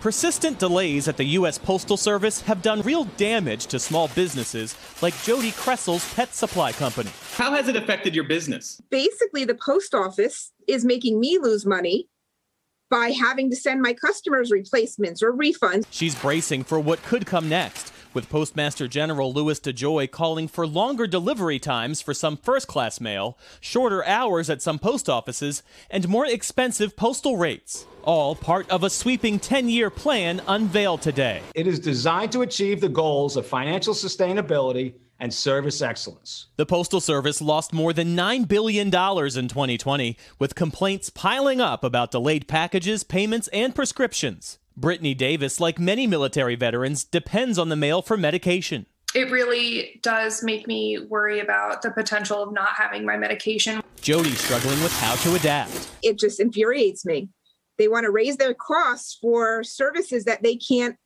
Persistent delays at the U.S. Postal Service have done real damage to small businesses like Jody Kressel's pet supply company. How has it affected your business? Basically, the post office is making me lose money by having to send my customers replacements or refunds. She's bracing for what could come next, with Postmaster General Louis DeJoy calling for longer delivery times for some first class mail, shorter hours at some post offices, and more expensive postal rates all part of a sweeping 10 year plan unveiled today. It is designed to achieve the goals of financial sustainability and service excellence. The Postal Service lost more than $9 billion in 2020, with complaints piling up about delayed packages, payments, and prescriptions. Brittany Davis, like many military veterans, depends on the mail for medication. It really does make me worry about the potential of not having my medication. Jody struggling with how to adapt. It just infuriates me they want to raise their costs for services that they can't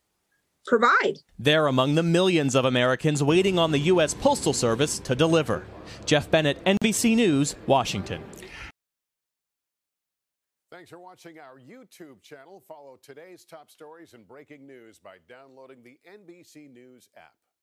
provide. They're among the millions of Americans waiting on the U.S. Postal Service to deliver. Jeff Bennett, NBC News, Washington. Thanks for watching our YouTube channel. Follow today's top stories and breaking news by downloading the NBC News app.